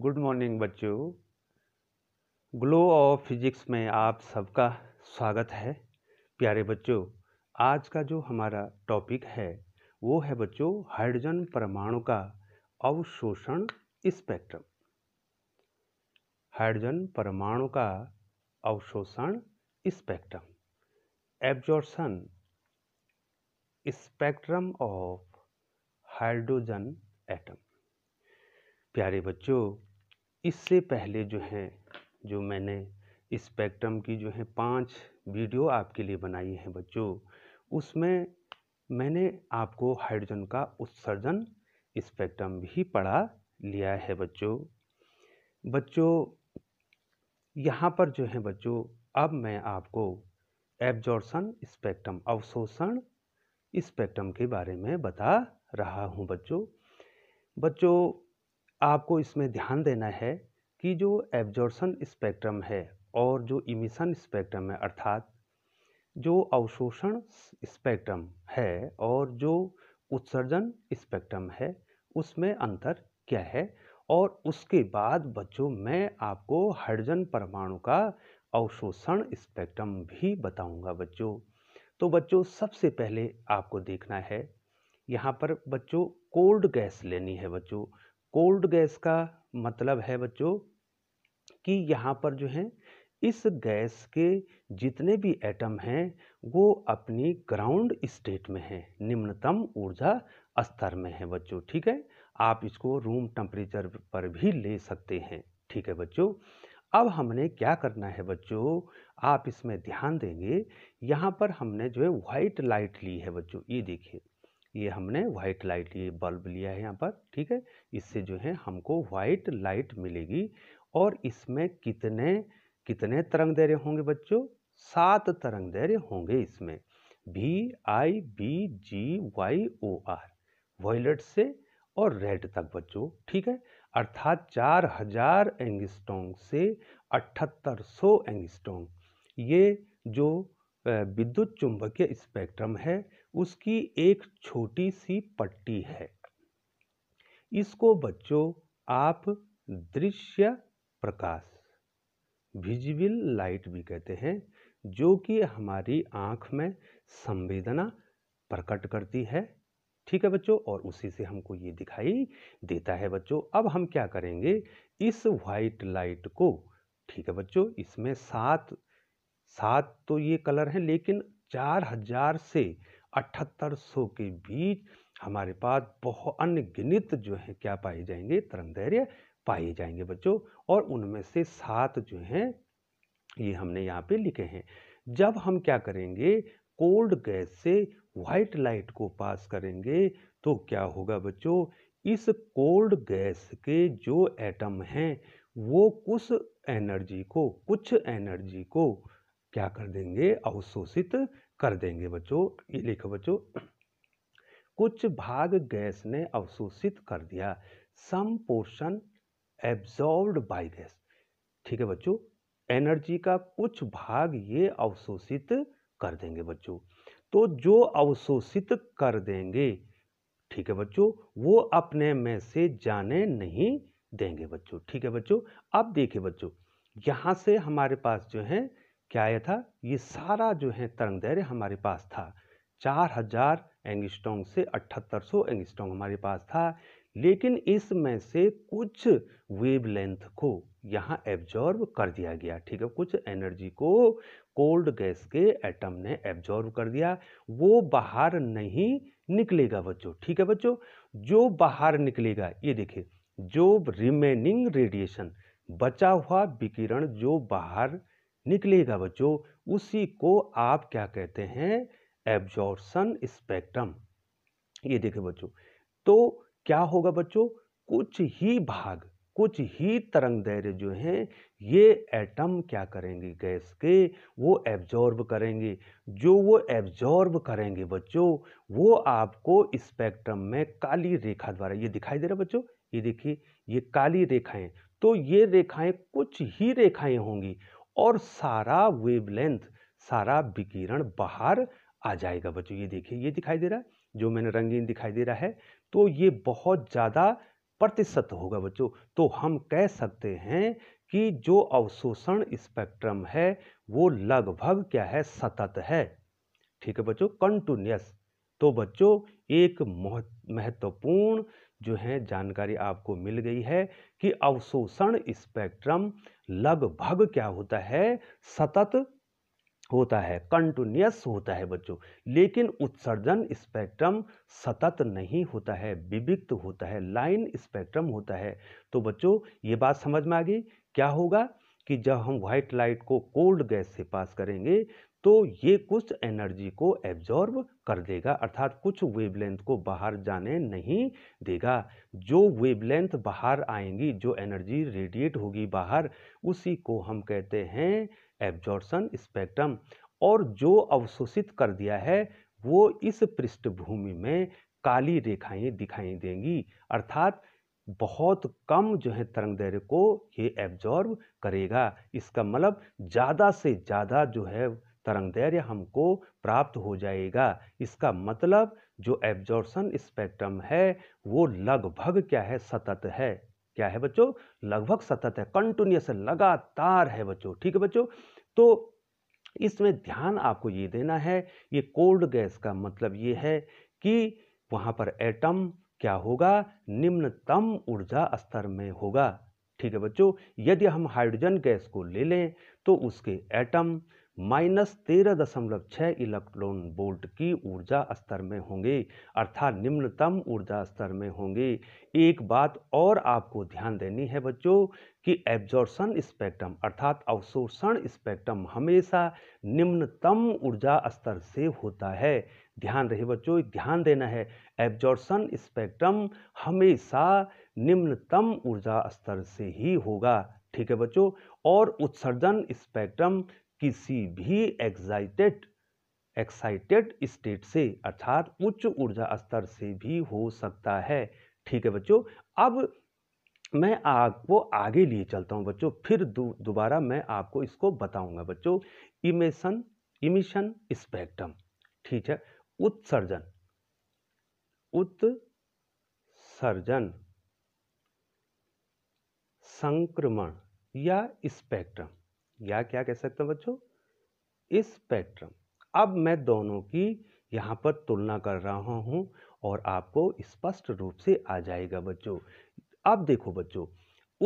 good morning बच्चों glow of physics में आप सबका स्वागत है प्यारे बच्चों आज का जो हमारा टॉपिक है वो है बच्चों हाइड्रोजन परमाणु का अवशोषण स्पेक्ट्रम हाइड्रोजन परमाणु का अवशोषण spectrum absorption spectrum of hydrogen atom प्यारे बच्चों इससे पहले जो है जो मैंने स्पेक्ट्रम की जो है पांच वीडियो आपके लिए बनाई है बच्चों उसमें मैंने आपको हाइड्रोजन का उत्सर्जन स्पेक्ट्रम भी पढ़ा लिया है बच्चों बच्चों यहाँ पर जो है बच्चों अब मैं आपको एब्जॉर्सन स्पेक्ट्रम अवशोषण स्पेक्ट्रम के बारे में बता रहा हूँ बच्चों बच्चों आपको इसमें ध्यान देना है कि जो एब्जॉर्सन स्पेक्ट्रम है और जो इमिशन स्पेक्ट्रम है अर्थात जो अवशोषण स्पेक्ट्रम है और जो उत्सर्जन स्पेक्ट्रम है उसमें अंतर क्या है और उसके बाद बच्चों मैं आपको हाइड्रोजन परमाणु का अवशोषण स्पेक्ट्रम भी बताऊंगा बच्चों तो बच्चों सबसे पहले आपको देखना है यहाँ पर बच्चों कोल्ड गैस लेनी है बच्चों कोल्ड गैस का मतलब है बच्चों कि यहाँ पर जो है इस गैस के जितने भी एटम हैं वो अपनी ग्राउंड स्टेट में हैं निम्नतम ऊर्जा स्तर में है बच्चों ठीक है आप इसको रूम टेम्परेचर पर भी ले सकते हैं ठीक है बच्चों अब हमने क्या करना है बच्चों आप इसमें ध्यान देंगे यहाँ पर हमने जो है वाइट लाइट ली है बच्चों ये देखिए ये हमने वाइट लाइट ये बल्ब लिया है यहाँ पर ठीक है इससे जो है हमको वाइट लाइट मिलेगी और इसमें कितने कितने तरंग दैर्य होंगे बच्चों सात तरंग दैर्य होंगे इसमें भी I B G Y O R violet से और रेड तक बच्चों ठीक है अर्थात चार हजार एंगस्टोंग से अठहत्तर सौ एंगस्टोंग ये जो विद्युत चुंबकीय स्पेक्ट्रम है उसकी एक छोटी सी पट्टी है इसको बच्चों आप दृश्य प्रकाश विजिबल लाइट भी कहते हैं जो कि हमारी आँख में संवेदना प्रकट करती है ठीक है बच्चों और उसी से हमको ये दिखाई देता है बच्चों अब हम क्या करेंगे इस वाइट लाइट को ठीक है बच्चों इसमें सात सात तो ये कलर हैं लेकिन चार हजार से अठहत्तर सौ के बीच हमारे पास बहुत अनगिनित जो है क्या पाए जाएंगे तरंग दैर्य पाए जाएंगे बच्चों और उनमें से सात जो हैं ये हमने यहाँ पे लिखे हैं जब हम क्या करेंगे कोल्ड गैस से वाइट लाइट को पास करेंगे तो क्या होगा बच्चों इस कोल्ड गैस के जो एटम हैं वो कुछ एनर्जी को कुछ एनर्जी को क्या कर देंगे अवशोषित कर देंगे बच्चों ये लिखो बच्चों कुछ भाग गैस ने अवशोषित कर दिया some portion absorbed by gas ठीक है बच्चों एनर्जी का कुछ भाग ये अवशोषित कर देंगे बच्चों तो जो अवशोषित कर देंगे ठीक है बच्चों वो अपने में से जाने नहीं देंगे बच्चों ठीक है बच्चों अब देखिए बच्चों यहाँ से हमारे पास जो है क्या आया था ये सारा जो है तरंग दैर्य हमारे पास था चार हजार एंगस्टोंग से अठहत्तर सौ एंगस्टोंग हमारे पास था लेकिन इसमें से कुछ वेवलेंथ को यहाँ एब्जॉर्व कर दिया गया ठीक है कुछ एनर्जी को कोल्ड गैस के एटम ने एब्जॉर्व कर दिया वो बाहर नहीं निकलेगा बच्चों ठीक है बच्चों जो बाहर निकलेगा ये देखिए जो रिमेनिंग रेडिएशन बचा हुआ विकिरण जो बाहर निकलेगा बच्चों उसी को आप क्या कहते हैं एब्जॉर्सन स्पेक्ट्रम ये देखे बच्चों तो क्या होगा बच्चों कुछ ही भाग कुछ ही तरंग दैर्य जो हैं ये एटम क्या करेंगे गैस के वो एब्जॉर्ब करेंगे जो वो एब्जॉर्ब करेंगे बच्चों वो आपको स्पेक्ट्रम में काली रेखा द्वारा ये दिखाई दे रहा बच्चों ये देखिए ये काली रेखाएं तो ये रेखाएं कुछ ही रेखाएं होंगी और सारा वेवलेंथ सारा विकिरण बाहर आ जाएगा बच्चों ये देखिए ये दिखाई दे रहा है जो मैंने रंगीन दिखाई दे रहा है तो ये बहुत ज़्यादा प्रतिशत होगा बच्चों तो हम कह सकते हैं कि जो अवशोषण स्पेक्ट्रम है वो लगभग क्या है सतत है ठीक है बच्चों कंटिन्यूस तो बच्चों एक महत्वपूर्ण जो है जानकारी आपको मिल गई है कि अवशोषण स्पेक्ट्रम लगभग क्या होता है सतत होता है कंटिन्यूस होता है बच्चों लेकिन उत्सर्जन स्पेक्ट्रम सतत नहीं होता है विविक्त होता है लाइन स्पेक्ट्रम होता है तो बच्चों ये बात समझ में आ गई क्या होगा कि जब हम व्हाइट लाइट को कोल्ड गैस से पास करेंगे तो ये कुछ एनर्जी को एब्जॉर्ब कर देगा अर्थात कुछ वेवलेंथ को बाहर जाने नहीं देगा जो वेवलेंथ बाहर आएंगी जो एनर्जी रेडिएट होगी बाहर उसी को हम कहते हैं एब्जॉर्सन स्पेक्ट्रम और जो अवशोषित कर दिया है वो इस पृष्ठभूमि में काली रेखाएं दिखाई देंगी अर्थात बहुत कम जो है तरंग दैर्य को ये एब्जॉर्ब करेगा इसका मतलब ज़्यादा से ज़्यादा जो है तरंग दैर्य हमको प्राप्त हो जाएगा इसका मतलब जो एब्जॉर्सन स्पेक्ट्रम है वो लगभग क्या है सतत है क्या है बच्चों लगभग सतत है कंटिन्यूस लगातार है बच्चों ठीक है बच्चों तो इसमें ध्यान आपको ये देना है ये कोल्ड गैस का मतलब ये है कि वहाँ पर एटम क्या होगा निम्नतम ऊर्जा स्तर में होगा ठीक है बच्चों यदि हम हाइड्रोजन गैस को ले लें तो उसके एटम माइनस तेरह दशमलव छः इलेक्ट्रॉन वोल्ट की ऊर्जा स्तर में होंगे अर्थात निम्नतम ऊर्जा स्तर में होंगे एक बात और आपको ध्यान देनी है बच्चों कि एब्जॉर्सन स्पेक्ट्रम अर्थात अवशोषण स्पेक्ट्रम हमेशा निम्नतम ऊर्जा स्तर से होता है ध्यान रहे बच्चों ध्यान देना है एब्जॉर्सन स्पेक्ट्रम हमेशा निम्नतम ऊर्जा स्तर से ही होगा ठीक है बच्चों और उत्सर्जन स्पेक्ट्रम किसी भी एक्साइटेड एक्साइटेड स्टेट से अर्थात उच्च ऊर्जा स्तर से भी हो सकता है ठीक है बच्चों अब मैं आपको आगे लिए चलता हूं बच्चों फिर दोबारा दु, मैं आपको इसको बताऊंगा बच्चों इमेशन इमिशन स्पेक्ट्रम ठीक है उत्सर्जन उत्सर्जन संक्रमण या स्पेक्ट्रम या क्या कह सकते हैं बच्चों इस स्पेक्ट्रम अब मैं दोनों की यहाँ पर तुलना कर रहा हूँ और आपको स्पष्ट रूप से आ जाएगा बच्चों अब देखो बच्चों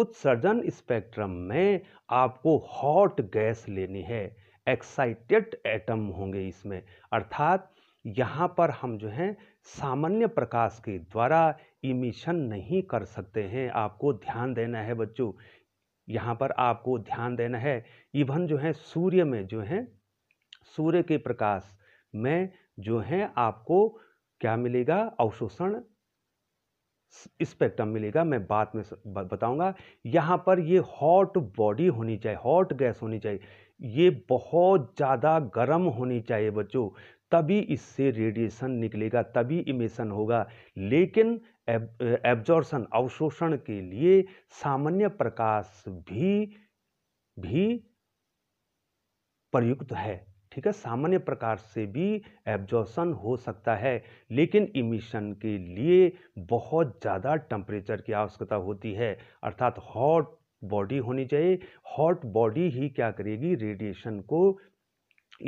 उत्सर्जन स्पेक्ट्रम में आपको हॉट गैस लेनी है एक्साइटेड एटम होंगे इसमें अर्थात यहाँ पर हम जो हैं सामान्य प्रकाश के द्वारा इमिशन नहीं कर सकते हैं आपको ध्यान देना है बच्चों यहाँ पर आपको ध्यान देना है इवन जो है सूर्य में जो है सूर्य के प्रकाश में जो है आपको क्या मिलेगा अवशोषण स्पेक्ट्रम मिलेगा मैं बाद में बताऊंगा यहाँ पर ये हॉट बॉडी होनी चाहिए हॉट गैस होनी चाहिए ये बहुत ज़्यादा गर्म होनी चाहिए बच्चों तभी इससे रेडिएशन निकलेगा तभी इमेशन होगा लेकिन एब्जॉर्शन अवशोषण के लिए सामान्य प्रकाश भी भी प्रयुक्त है ठीक है सामान्य प्रकाश से भी एब्जॉर्शन हो सकता है लेकिन इमिशन के लिए बहुत ज़्यादा टेम्परेचर की आवश्यकता होती है अर्थात हॉट बॉडी होनी चाहिए हॉट बॉडी ही क्या करेगी रेडिएशन को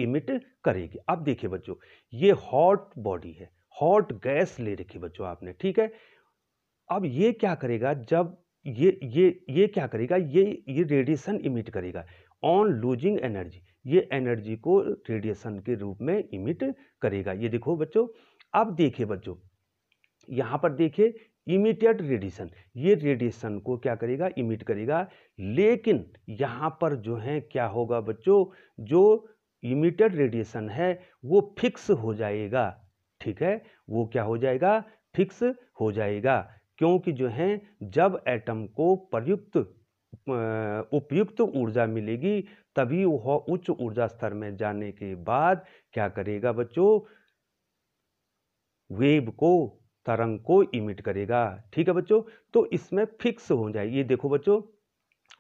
इमिट करेगी अब देखिए बच्चों ये हॉट बॉडी है हॉट गैस ले रखी बच्चों आपने ठीक है अब ये क्या करेगा जब ये ये ये क्या करेगा ये ये रेडिएशन इमिट करेगा ऑन लूजिंग एनर्जी ये एनर्जी को रेडिएशन के रूप में इमिट करेगा ये देखो बच्चों अब देखिए बच्चों यहाँ पर देखिए इमिटेड रेडिएशन ये रेडिएशन को क्या करेगा इमिट करेगा लेकिन यहाँ पर जो है क्या होगा बच्चों जो इमिटेड रेडिएशन है वो फिक्स हो जाएगा ठीक है वो क्या हो जाएगा फिक्स हो जाएगा क्योंकि जो है जब एटम को प्रयुक्त उपयुक्त ऊर्जा मिलेगी तभी वह उच्च ऊर्जा स्तर में जाने के बाद क्या करेगा बच्चों वेव को तरंग को इमिट करेगा ठीक है बच्चों तो इसमें फिक्स हो जाए ये देखो बच्चों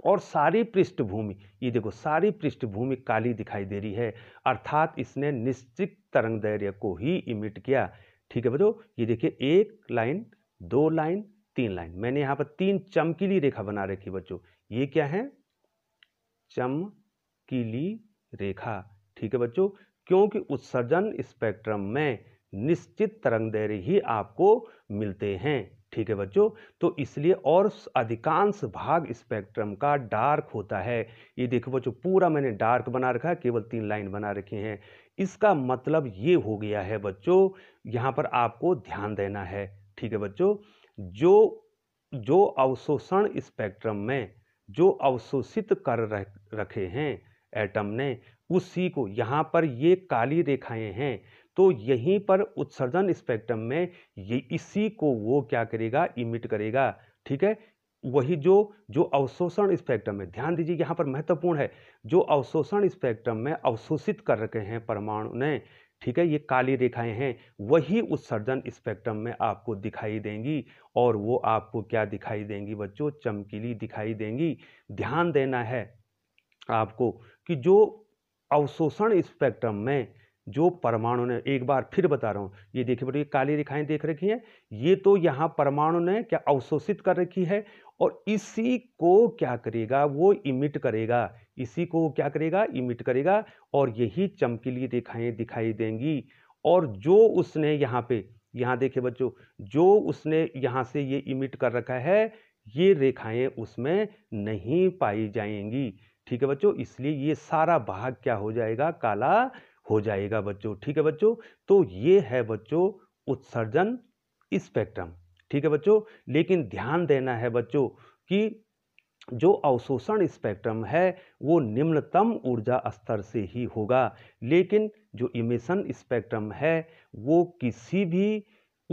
और सारी पृष्ठभूमि ये देखो सारी पृष्ठभूमि काली दिखाई दे रही है अर्थात इसने निश्चित तरंग दैर्य को ही इमिट किया ठीक है बच्चों ये देखिए एक लाइन दो लाइन तीन लाइन मैंने यहाँ पर तीन चमकीली रेखा बना रखी बच्चों ये क्या है चमकीली रेखा ठीक है बच्चों क्योंकि उत्सर्जन स्पेक्ट्रम में निश्चित तरंग दैर्य ही आपको मिलते हैं ठीक है बच्चों तो इसलिए और अधिकांश भाग स्पेक्ट्रम का डार्क होता है ये देखो बच्चों पूरा मैंने डार्क बना रखा है केवल तीन लाइन बना रखे हैं इसका मतलब ये हो गया है बच्चों यहाँ पर आपको ध्यान देना है ठीक है बच्चों जो जो अवशोषण स्पेक्ट्रम में जो अवशोषित कर रखे हैं एटम ने उसी को यहाँ पर ये काली रेखाएँ हैं तो यहीं पर उत्सर्जन स्पेक्ट्रम में ये इसी को वो क्या करेगा इमिट करेगा ठीक है वही जो जो अवशोषण स्पेक्ट्रम है ध्यान दीजिए यहाँ पर महत्वपूर्ण है जो अवशोषण स्पेक्ट्रम में अवशोषित कर रखे हैं परमाणु ने ठीक है ये काली रेखाएं हैं वही उत्सर्जन स्पेक्ट्रम में आपको दिखाई देंगी और वो आपको क्या दिखाई देंगी बच्चों चमकीली दिखाई देंगी ध्यान देना है आपको कि जो अवशोषण स्पेक्ट्रम में जो परमाणु ने एक बार फिर बता रहा हूँ ये देखिए बेटा ये काली रेखाएं देख रखी हैं ये तो यहाँ परमाणु ने क्या अवशोषित कर रखी है और इसी को क्या करेगा वो इमिट करेगा इसी को क्या करेगा इमिट करेगा और यही चमकीली रेखाएं दिखाई देंगी और जो उसने यहाँ पे यहाँ देखे बच्चों जो उसने यहाँ से ये इमिट कर रखा है ये रेखाएं उसमें नहीं पाई जाएंगी ठीक है बच्चों इसलिए ये सारा भाग क्या हो जाएगा काला हो जाएगा बच्चों ठीक है बच्चों तो ये है बच्चों उत्सर्जन स्पेक्ट्रम ठीक है बच्चों लेकिन ध्यान देना है बच्चों कि जो अवशोषण स्पेक्ट्रम है वो निम्नतम ऊर्जा स्तर से ही होगा लेकिन जो इमिशन स्पेक्ट्रम है वो किसी भी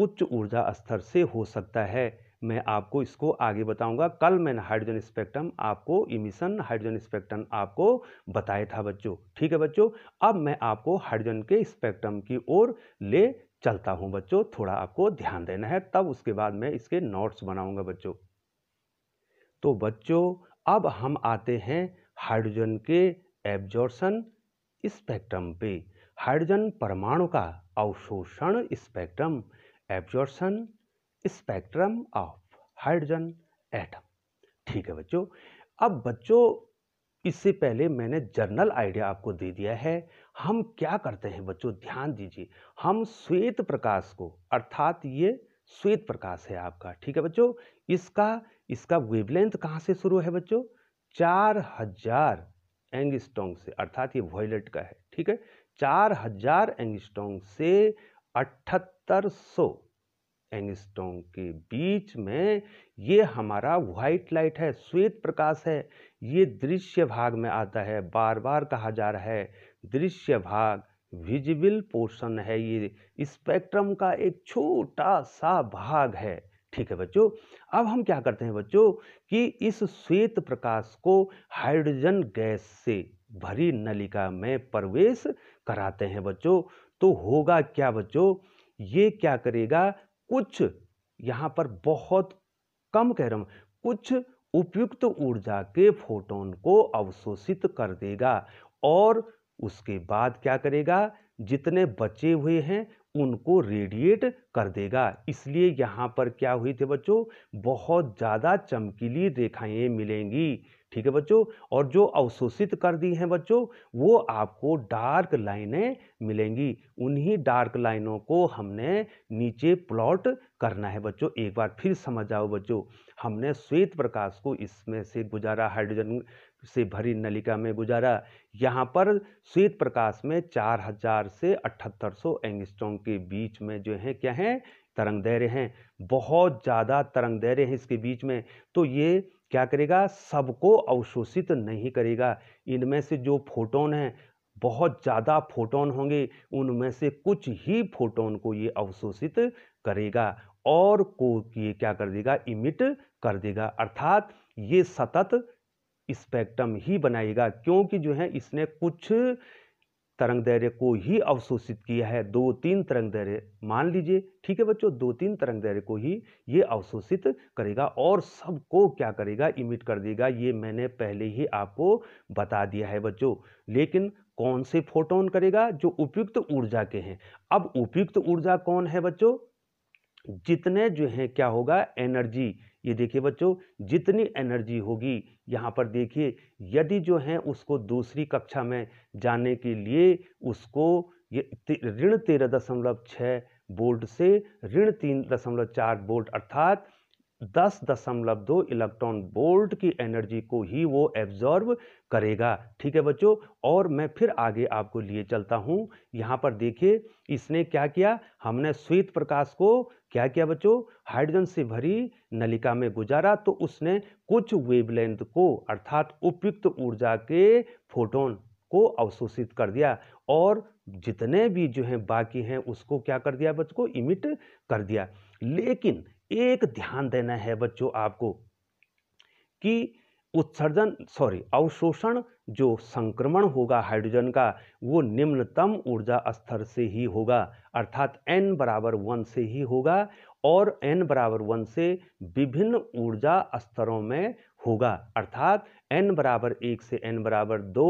उच्च ऊर्जा स्तर से हो सकता है मैं आपको इसको आगे बताऊंगा कल मैंने हाइड्रोजन स्पेक्ट्रम आपको इमिशन हाइड्रोजन स्पेक्ट्रम आपको बताया था बच्चों ठीक है बच्चों अब मैं आपको हाइड्रोजन के स्पेक्ट्रम की ओर ले चलता हूं बच्चों थोड़ा आपको ध्यान देना है तब उसके बाद मैं इसके नोट्स बनाऊंगा बच्चों तो बच्चों अब हम आते हैं हाइड्रोजन के एब्जॉर्सन स्पेक्ट्रम पे हाइड्रोजन परमाणु का अवशोषण spectrum absorption spectrum of hydrogen atom ठीक है बच्चों अब बच्चों इससे पहले मैंने जर्नल आइडिया आपको दे दिया है हम क्या करते हैं बच्चों ध्यान दीजिए हम श्वेत प्रकाश को अर्थात ये श्वेत प्रकाश है आपका ठीक है बच्चों इसका इसका वेवलेंथ कहाँ से शुरू है बच्चों चार हजार एंगस्टोंग से अर्थात ये वॉयलेट का है ठीक है चार हजार एंगस्टोंग से अठहत्तर सौ एंगस्ट्रोम के बीच में ये हमारा व्हाइट लाइट है श्वेत प्रकाश है ये दृश्य भाग में आता है बार बार कहा जा रहा है दृश्य भाग विजिबल पोर्शन है ये स्पेक्ट्रम का एक छोटा सा भाग है ठीक है बच्चों अब हम क्या करते हैं बच्चों कि इस श्वेत प्रकाश को हाइड्रोजन गैस से भरी नलिका में प्रवेश कराते हैं बच्चों तो होगा क्या बच्चों ये क्या करेगा कुछ यहाँ पर बहुत कम कह रहा हूँ कुछ उपयुक्त ऊर्जा के फोटोन को अवशोषित कर देगा और उसके बाद क्या करेगा जितने बचे हुए हैं उनको रेडिएट कर देगा इसलिए यहाँ पर क्या हुई थे बच्चों बहुत ज़्यादा चमकीली रेखाएँ मिलेंगी ठीक है बच्चों और जो अवशोषित कर दी हैं बच्चों वो आपको डार्क लाइनें मिलेंगी उन्हीं डार्क लाइनों को हमने नीचे प्लॉट करना है बच्चों एक बार फिर समझ आओ बच्चों हमने श्वेत प्रकाश को इसमें से गुजारा हाइड्रोजन से भरी नलिका में गुजारा यहाँ पर श्वेत प्रकाश में 4000 से अठहत्तर सौ के बीच में जो है क्या है तरंग दैर्य हैं बहुत ज़्यादा तरंग दैर्य हैं इसके बीच में तो ये क्या करेगा सबको अवशोषित नहीं करेगा इनमें से जो फोटोन हैं बहुत ज़्यादा फोटोन होंगे उनमें से कुछ ही फोटोन को ये अवशोषित करेगा और को ये क्या कर देगा इमिट कर देगा अर्थात ये सतत स्पेक्ट्रम ही बनाएगा क्योंकि जो है इसने कुछ तरंग दैर्य को ही अवशोषित किया है दो तीन तरंग दैर्य मान लीजिए ठीक है बच्चों दो तीन तरंग दैर्य को ही ये अवशोषित करेगा और सबको क्या करेगा इमिट कर देगा ये मैंने पहले ही आपको बता दिया है बच्चों लेकिन कौन से फोटोन करेगा जो उपयुक्त ऊर्जा के हैं अब उपयुक्त ऊर्जा कौन है बच्चों जितने जो हैं क्या होगा एनर्जी ये देखिए बच्चों जितनी एनर्जी होगी यहाँ पर देखिए यदि जो है उसको दूसरी कक्षा में जाने के लिए उसको ये ते, ऋण तेरह दशमलव छः बोल्ट से ऋण तीन दशमलव चार बोल्ट अर्थात दस दशमलव दो इलेक्ट्रॉन बोल्ट की एनर्जी को ही वो एब्जॉर्ब करेगा ठीक है बच्चों और मैं फिर आगे आपको लिए चलता हूँ यहाँ पर देखिए इसने क्या किया हमने श्वेत प्रकाश को क्या किया बच्चों हाइड्रोजन से भरी नलिका में गुजारा तो उसने कुछ वेवलेंथ को अर्थात उपयुक्त ऊर्जा के फोटोन को अवशोषित कर दिया और जितने भी जो हैं बाकी हैं उसको क्या कर दिया बच्चों को इमिट कर दिया लेकिन एक ध्यान देना है बच्चों आपको कि उत्सर्जन सॉरी अवशोषण जो संक्रमण होगा हाइड्रोजन का वो निम्नतम ऊर्जा स्तर से ही होगा अर्थात n बराबर वन से ही होगा और n बराबर वन से विभिन्न ऊर्जा स्तरों में होगा अर्थात n बराबर एक से n बराबर दो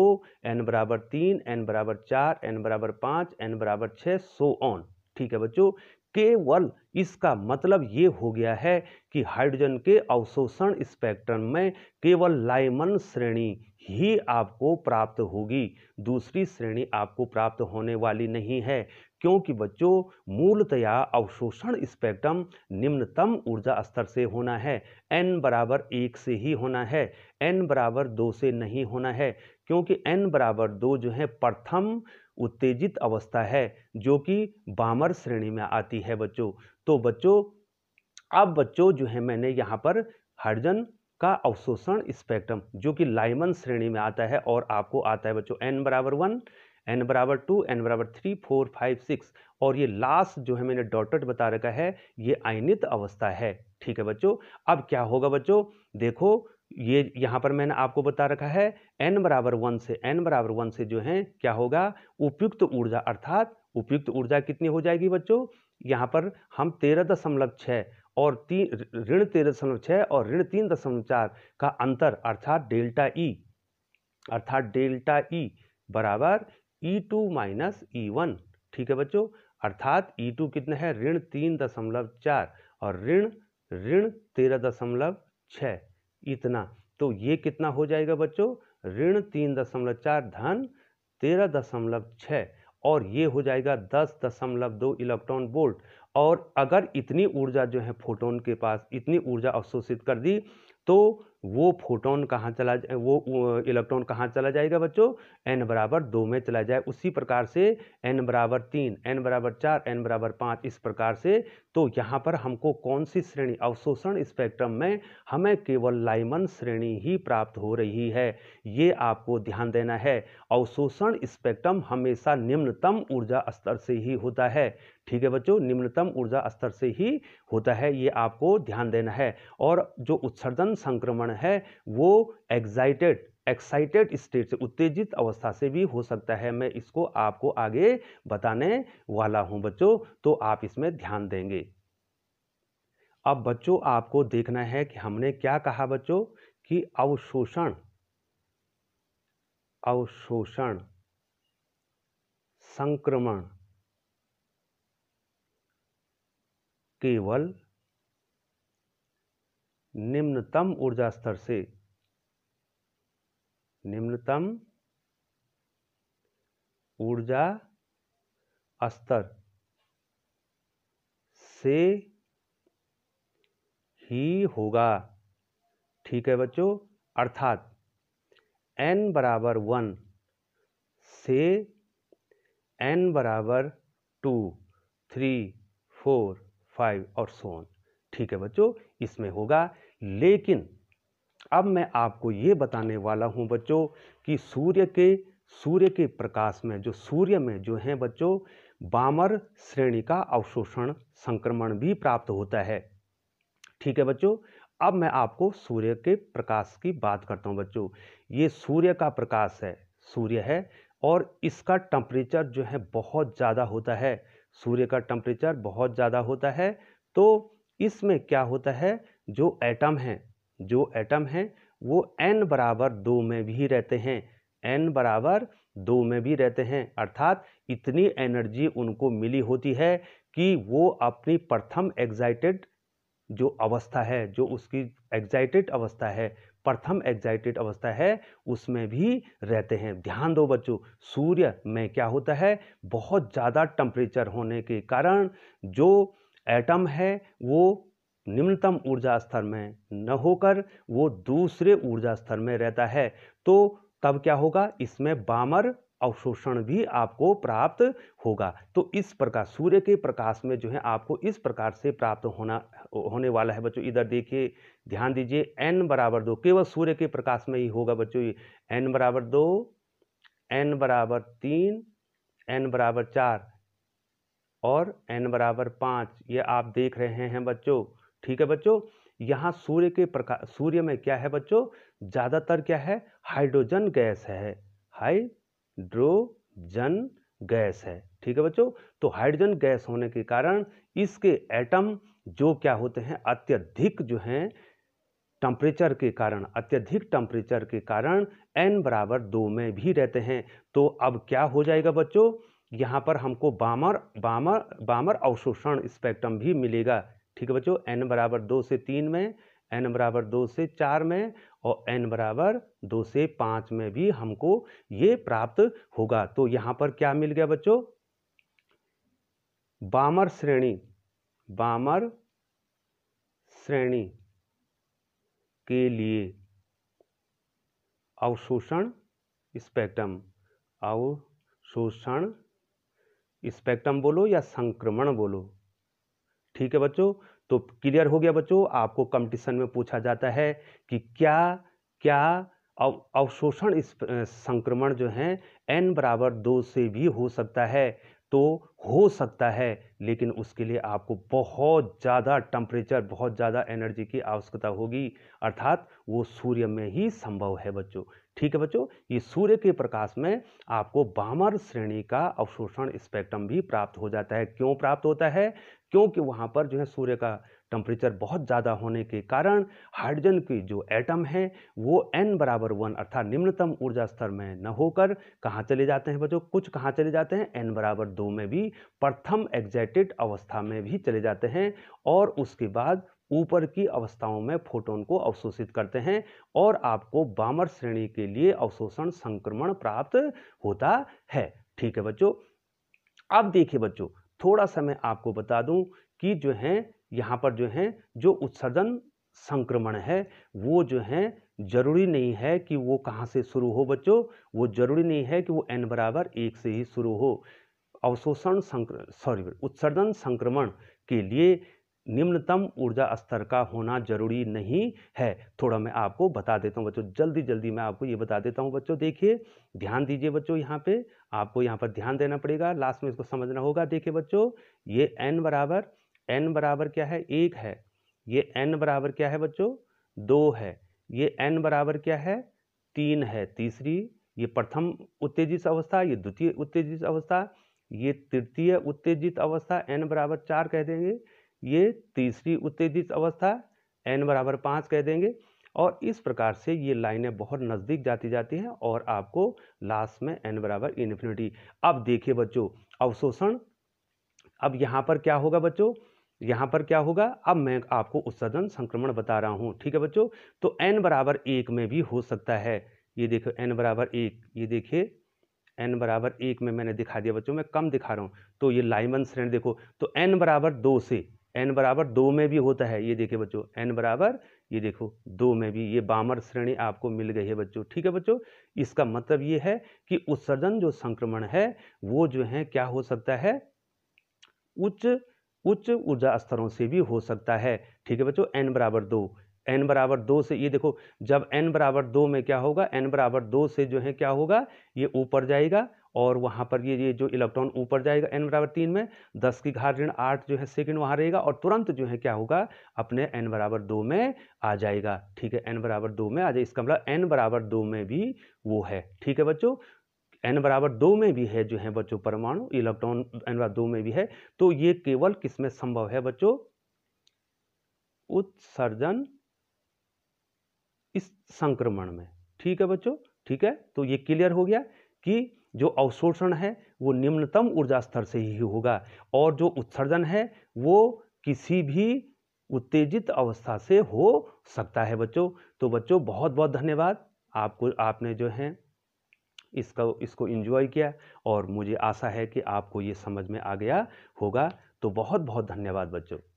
n बराबर तीन n बराबर चार n बराबर पाँच n बराबर छः सो ऑन ठीक है बच्चों केवल इसका मतलब ये हो गया है कि हाइड्रोजन के अवशोषण स्पेक्ट्रम में केवल लाइमन श्रेणी ही आपको प्राप्त होगी दूसरी श्रेणी आपको प्राप्त होने वाली नहीं है क्योंकि बच्चों मूलतया अवशोषण स्पेक्ट्रम निम्नतम ऊर्जा स्तर से होना है n बराबर एक से ही होना है n बराबर दो से नहीं होना है क्योंकि n बराबर दो जो है प्रथम उत्तेजित अवस्था है जो कि बामर श्रेणी में आती है बच्चों तो बच्चों अब बच्चों जो है मैंने यहाँ पर हाइड्रोजन का अवशोषण स्पेक्ट्रम जो कि लाइमन श्रेणी में आता है और आपको आता है बच्चों एन बराबर वन एन बराबर टू एन बराबर थ्री फोर फाइव सिक्स और ये लास्ट जो है मैंने डॉटेड बता रखा है ये आयनित अवस्था है ठीक है बच्चों अब क्या होगा बच्चों देखो ये यहाँ पर मैंने आपको बता रखा है एन बराबर वन से एन बराबर वन से जो है क्या होगा उपयुक्त ऊर्जा अर्थात उपयुक्त ऊर्जा कितनी हो जाएगी बच्चों यहाँ पर हम तेरह दशमलव छः और तीन ऋण तेरह दशमलव छः और ऋण तीन दशमलव चार का अंतर अर्थात डेल्टा ई e, अर्थात डेल्टा ई e बराबर E two minus E one ठीक है बच्चों अर्थात ई e टू कितना है ऋण तीन दशमलव चार और ऋण ऋण तेरह दशमलव छः इतना तो ये कितना हो जाएगा बच्चों ऋण तीन दशमलव चार धन तेरह दशमलव छः और ये हो जाएगा दस दशमलव दो इलेक्ट्रॉन वोल्ट और अगर इतनी ऊर्जा जो है फोटोन के पास इतनी ऊर्जा अवशोषित कर दी तो वो फोटोन कहाँ चला जाए वो इलेक्ट्रॉन कहाँ चला जाएगा बच्चों एन बराबर दो में चला जाए उसी प्रकार से एन बराबर तीन एन बराबर चार एन बराबर पाँच इस प्रकार से तो यहाँ पर हमको कौन सी श्रेणी अवशोषण स्पेक्ट्रम में हमें केवल लाइमन श्रेणी ही प्राप्त हो रही है ये आपको ध्यान देना है अवशोषण स्पेक्ट्रम हमेशा निम्नतम ऊर्जा स्तर से ही होता है ठीक है बच्चों निम्नतम ऊर्जा स्तर से ही होता है ये आपको ध्यान देना है और जो उत्सर्जन संक्रमण है वो एग्जाइटेड एक्साइटेड स्टेट से उत्तेजित अवस्था से भी हो सकता है मैं इसको आपको आगे बताने वाला हूं बच्चों तो आप इसमें ध्यान देंगे अब बच्चों आपको देखना है कि हमने क्या कहा बच्चों कि अवशोषण अवशोषण संक्रमण केवल निम्नतम ऊर्जा स्तर से निम्नतम ऊर्जा स्तर से ही होगा ठीक है बच्चों अर्थात n बराबर वन से n बराबर टू थ्री फोर फाइव और सोन ठीक है बच्चों इसमें होगा लेकिन अब मैं आपको ये बताने वाला हूँ बच्चों कि सूर्य के सूर्य के प्रकाश में जो सूर्य में जो है बच्चों बामर श्रेणी का अवशोषण संक्रमण भी प्राप्त होता है ठीक है बच्चों अब मैं आपको सूर्य के प्रकाश की बात करता हूँ बच्चों ये सूर्य का प्रकाश है सूर्य है और इसका टम्परेचर जो है बहुत ज़्यादा होता है सूर्य का टम्परेचर बहुत ज़्यादा होता है तो इसमें क्या होता है जो एटम हैं जो एटम हैं वो n बराबर दो में भी रहते हैं n बराबर दो में भी रहते हैं अर्थात इतनी एनर्जी उनको मिली होती है कि वो अपनी प्रथम एग्जाइटेड जो अवस्था है जो उसकी एग्जाइटेड अवस्था है प्रथम एग्जाइटेड अवस्था है उसमें भी रहते हैं ध्यान दो बच्चों सूर्य में क्या होता है बहुत ज़्यादा टम्परेचर होने के कारण जो एटम है वो निम्नतम ऊर्जा स्तर में न होकर वो दूसरे ऊर्जा स्तर में रहता है तो तब क्या होगा इसमें बामर अवशोषण भी आपको प्राप्त होगा तो इस प्रकार सूर्य के प्रकाश में जो है आपको इस प्रकार से प्राप्त होना होने वाला है बच्चों इधर देखिए ध्यान दीजिए एन बराबर दो केवल सूर्य के प्रकाश में ही होगा बच्चों ये एन बराबर दो एन बराबर तीन एन बराबर चार और एन बराबर पाँच ये आप देख रहे हैं बच्चों ठीक है बच्चों यहाँ सूर्य के प्रकाश सूर्य में क्या है बच्चों ज़्यादातर क्या है हाइड्रोजन गैस है हाइड्रोजन गैस है ठीक है बच्चों तो हाइड्रोजन गैस होने के कारण इसके एटम जो क्या होते हैं अत्यधिक जो हैं टम्परेचर के कारण अत्यधिक टम्परेचर के कारण n बराबर दो में भी रहते हैं तो अब क्या हो जाएगा बच्चों यहाँ पर हमको बामर बामर बामर अवशोषण स्पेक्ट्रम भी मिलेगा ठीक है बच्चों एन बराबर दो से तीन में एन बराबर दो से चार में और एन बराबर दो से पाँच में भी हमको ये प्राप्त होगा तो यहाँ पर क्या मिल गया बच्चों बामर श्रेणी बामर श्रेणी के लिए अवशोषण स्पेक्ट्रम अवशोषण स्पेक्ट्रम बोलो या संक्रमण बोलो ठीक है बच्चों तो क्लियर हो गया बच्चों आपको कंपटीशन में पूछा जाता है कि क्या क्या अवशोषण इस संक्रमण जो है एन बराबर दो से भी हो सकता है तो हो सकता है लेकिन उसके लिए आपको बहुत ज़्यादा टम्परेचर बहुत ज़्यादा एनर्जी की आवश्यकता होगी अर्थात वो सूर्य में ही संभव है बच्चों ठीक है बच्चों ये सूर्य के प्रकाश में आपको बामर श्रेणी का अवशोषण स्पेक्ट्रम भी प्राप्त हो जाता है क्यों प्राप्त होता है क्योंकि वहाँ पर जो है सूर्य का टेम्परेचर बहुत ज़्यादा होने के कारण हाइड्रोजन की जो एटम है वो n बराबर वन अर्थात निम्नतम ऊर्जा स्तर में न होकर कहाँ चले जाते हैं बच्चों कुछ कहाँ चले जाते हैं n बराबर दो में भी प्रथम एग्जाइटेड अवस्था में भी चले जाते हैं और उसके बाद ऊपर की अवस्थाओं में फोटोन को अवशोषित करते हैं और आपको बामर श्रेणी के लिए अवशोषण संक्रमण प्राप्त होता है ठीक है बच्चों अब देखिए बच्चों थोड़ा सा मैं आपको बता दूं कि जो है यहाँ पर जो है जो उत्सर्जन संक्रमण है वो जो है जरूरी नहीं है कि वो कहाँ से शुरू हो बच्चों वो जरूरी नहीं है कि वो एन बराबर एक से ही शुरू हो अवशोषण संक्र सॉरी उत्सर्जन संक्रमण के लिए निम्नतम ऊर्जा स्तर का होना जरूरी नहीं है थोड़ा मैं आपको बता देता हूँ बच्चों जल्दी जल्दी मैं आपको ये बता देता हूँ बच्चों देखिए ध्यान दीजिए बच्चों यहाँ पे आपको यहाँ पर ध्यान देना पड़ेगा लास्ट में इसको समझना होगा देखिए बच्चों ये एन बराबर एन बराबर क्या है एक है ये एन बराबर क्या है बच्चों दो है ये एन बराबर क्या है तीन है तीसरी ये प्रथम उत्तेजित अवस्था ये द्वितीय उत्तेजित अवस्था ये तृतीय उत्तेजित अवस्था एन बराबर चार कह देंगे ये तीसरी उत्तेजित अवस्था एन बराबर पाँच कह देंगे और इस प्रकार से ये लाइनें बहुत नज़दीक जाती जाती हैं और आपको लास्ट में एन बराबर इन्फिनिटी अब देखिए बच्चों अवशोषण अब यहाँ पर क्या होगा बच्चों यहाँ पर क्या होगा अब मैं आपको उत्सर्जन संक्रमण बता रहा हूँ ठीक है बच्चों तो एन बराबर एक में भी हो सकता है ये देखो एन बराबर एक ये देखिए एन बराबर एक में मैंने दिखा दिया बच्चों मैं कम दिखा रहा हूँ तो ये लाइमन श्रेणी देखो तो एन बराबर दो से एन बराबर दो में भी होता है ये देखिए बच्चों एन बराबर ये देखो दो में भी ये बामर श्रेणी आपको मिल गई है बच्चों ठीक है बच्चों इसका मतलब ये है कि उत्सर्जन जो संक्रमण है वो जो है क्या हो सकता है उच्च उच्च ऊर्जा स्तरों से भी हो सकता है ठीक है बच्चों एन बराबर दो एन बराबर दो से ये देखो जब एन बराबर दो में क्या होगा एन बराबर दो से जो है क्या होगा ये ऊपर जाएगा और वहाँ पर ये ये जो इलेक्ट्रॉन ऊपर जाएगा एन बराबर तीन में दस की घात ऋण आठ जो है सेकंड वहाँ रहेगा और तुरंत जो है क्या होगा अपने एन बराबर दो में आ जाएगा ठीक है एन बराबर दो में आ जाए इसका मतलब एन बराबर दो में भी वो है ठीक है बच्चों एन बराबर दो में भी है जो है बच्चों परमाणु इलेक्ट्रॉन एन बराबर दो में भी है तो ये केवल किसमें संभव है बच्चों उत्सर्जन इस संक्रमण में ठीक है बच्चों ठीक है तो ये क्लियर हो गया कि जो अवशोषण है वो निम्नतम ऊर्जा स्तर से ही होगा और जो उत्सर्जन है वो किसी भी उत्तेजित अवस्था से हो सकता है बच्चों तो बच्चों बहुत बहुत धन्यवाद आपको आपने जो है इसका इसको इन्जॉय किया और मुझे आशा है कि आपको ये समझ में आ गया होगा तो बहुत बहुत धन्यवाद बच्चों